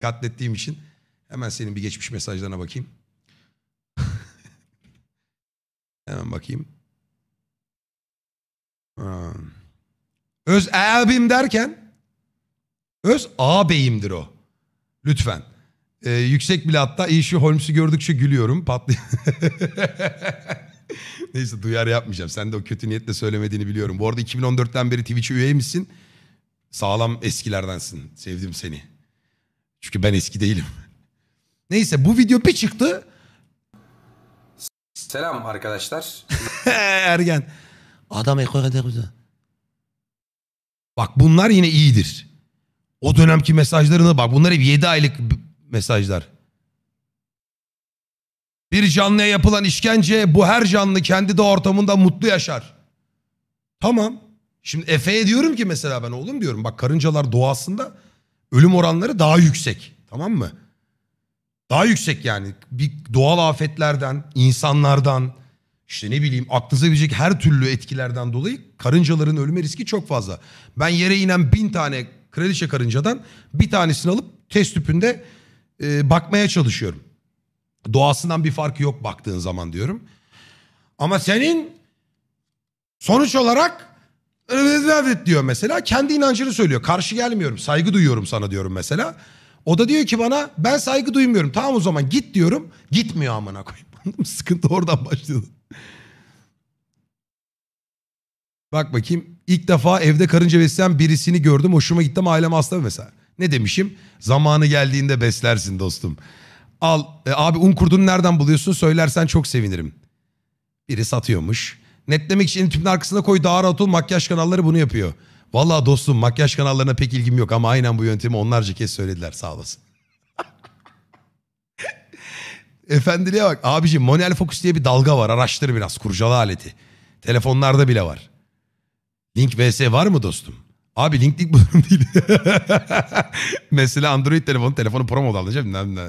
katlettiğim için hemen senin bir geçmiş mesajlarına bakayım. hemen bakayım. Öz abim derken öz ağabeyimdir o. Lütfen. Ee, yüksek bile hatta iyi şu Holmes'u gördükçe gülüyorum. Patlı. Neyse duyar yapmayacağım. Sen de o kötü niyetle söylemediğini biliyorum. Bu arada 2014'ten beri Twitch'e üyeymişsin. Sağlam eskilerdensin. Sevdim seni. Çünkü ben eski değilim. Neyse bu video bir çıktı. Selam arkadaşlar. Ergen. Adam ekonomide güzel. Bak bunlar yine iyidir. O dönemki mesajlarına bak. Bunlar hep 7 aylık mesajlar. Bir canlıya yapılan işkence bu her canlı kendi de ortamında mutlu yaşar. Tamam. Şimdi Efe'ye diyorum ki mesela ben oğlum diyorum bak karıncalar doğasında ölüm oranları daha yüksek. Tamam mı? Daha yüksek yani. Bir doğal afetlerden, insanlardan, işte ne bileyim aklınıza gelecek her türlü etkilerden dolayı karıncaların ölme riski çok fazla. Ben yere inen bin tane kraliçe karıncadan bir tanesini alıp test tüpünde e, bakmaya çalışıyorum. Doğasından bir farkı yok baktığın zaman diyorum. Ama senin sonuç olarak evet diyor mesela. Kendi inancını söylüyor. Karşı gelmiyorum. Saygı duyuyorum sana diyorum mesela. O da diyor ki bana ben saygı duymuyorum. Tamam o zaman git diyorum. Gitmiyor amına koyayım. Sıkıntı oradan başladı. Bak bakayım. İlk defa evde karınca besleyen birisini gördüm. Hoşuma gitti ama ailem hasta mesela. Ne demişim? Zamanı geldiğinde beslersin dostum. Al e, abi un kurdunu nereden buluyorsun söylersen çok sevinirim. Biri satıyormuş. Netlemek için tümün arkasına koy daha rahat ol. Makyaj kanalları bunu yapıyor. Valla dostum makyaj kanallarına pek ilgim yok ama aynen bu yöntemi onlarca kez söylediler sağ olasın. Efendiliğe bak. abici. manuel fokus diye bir dalga var. Araştır biraz. Kurcalı aleti. Telefonlarda bile var. Link vs var mı dostum? Abi link link bu değil. Mesela Android telefonu telefonu pro modelde.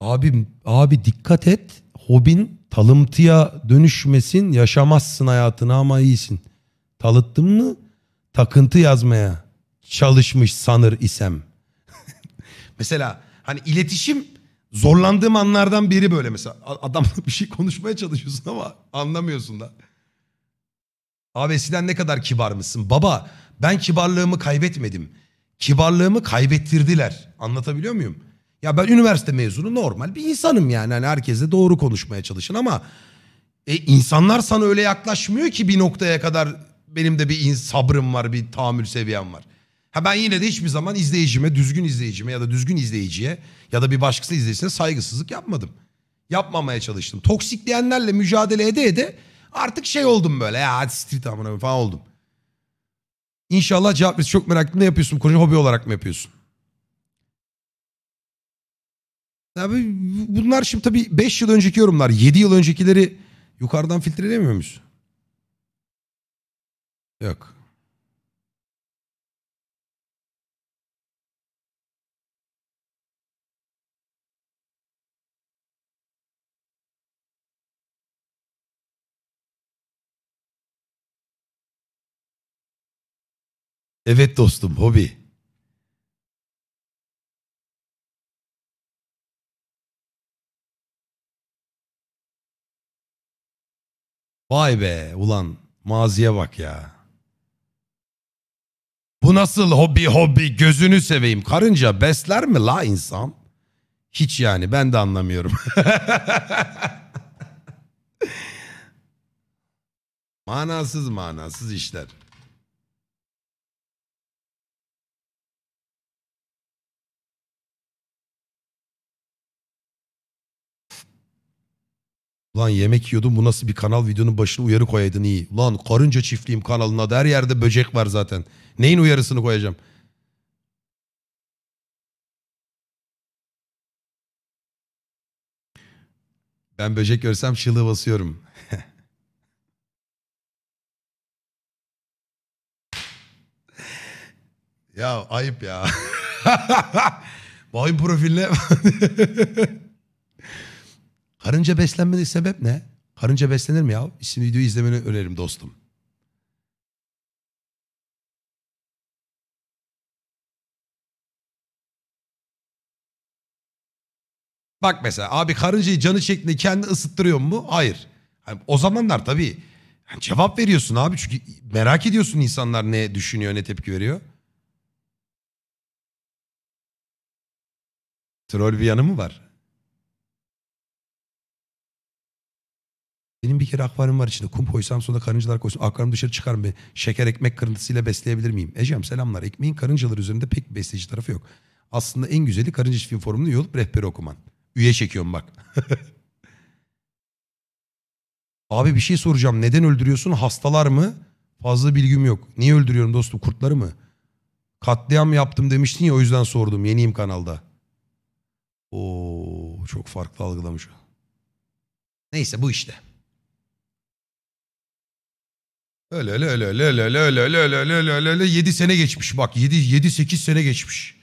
Abi, abi dikkat et. Hobin talımtıya dönüşmesin. Yaşamazsın hayatını ama iyisin. Talıttın mı takıntı yazmaya çalışmış sanır isem. mesela hani iletişim zorlandığım anlardan biri böyle mesela. Adamla bir şey konuşmaya çalışıyorsun ama anlamıyorsun da. Abi eskiden ne kadar kibar mısın? Baba ben kibarlığımı kaybetmedim. Kibarlığımı kaybettirdiler. Anlatabiliyor muyum? Ya ben üniversite mezunu normal bir insanım yani. Hani herkese doğru konuşmaya çalışın ama e, insanlar sana öyle yaklaşmıyor ki bir noktaya kadar benim de bir sabrım var, bir tahammül seviyem var. Ha ben yine de hiçbir zaman izleyicime, düzgün izleyicime ya da düzgün izleyiciye ya da bir başkası izleyicisine saygısızlık yapmadım. Yapmamaya çalıştım. Toksikleyenlerle mücadele ede ede artık şey oldum böyle ya hadi street amına falan oldum. İnşallah cevap çok merak ettim. Ne yapıyorsun? Koca hobi olarak mı yapıyorsun? Abi bunlar şimdi tabii 5 yıl önceki yorumlar. 7 yıl öncekileri yukarıdan filtrelemiyor muyuz? Yok. Evet dostum hobi. Vay be ulan maziye bak ya. Bu nasıl hobi hobi gözünü seveyim. Karınca besler mi la insan? Hiç yani ben de anlamıyorum. manasız manasız işler. Ulan yemek yiyordum bu nasıl bir kanal videonun başına uyarı koyaydın iyi. Ulan karınca çiftliğim kanalına adı her yerde böcek var zaten. Neyin uyarısını koyacağım? Ben böcek görsem çığlığı basıyorum. ya ayıp ya. Boy profiline... Karınca beslenmedeki sebep ne? Karınca beslenir mi ya? Şimdi videoyu izlemeni öneririm dostum. Bak mesela abi karıncayı canı şeklinde kendi ısıttırıyor mu? Hayır. Yani o zamanlar tabii yani cevap veriyorsun abi çünkü merak ediyorsun insanlar ne düşünüyor ne tepki veriyor. Troll bir yanı mı var? Benim bir kere akvaryum var içinde. Kum koysam sonra karıncalar koysun. Akvaryum dışarı çıkar mı? Şeker ekmek kırıntısıyla besleyebilir miyim? Ecem selamlar. Ekmeğin karıncalar üzerinde pek besleyici tarafı yok. Aslında en güzeli karınca çiftliği forumunu üye olup rehberi okuman. Üye çekiyorum bak. Abi bir şey soracağım. Neden öldürüyorsun? Hastalar mı? Fazla bilgim yok. Niye öldürüyorum dostum? Kurtları mı? Katliam yaptım demiştin ya o yüzden sordum. Yeniyim kanalda. Oo çok farklı algılamış Neyse bu işte. Öyle öyle öyle öyle öyle öyle öyle öyle öyle öyle 7 sene geçmiş bak 7 7 8 sene geçmiş.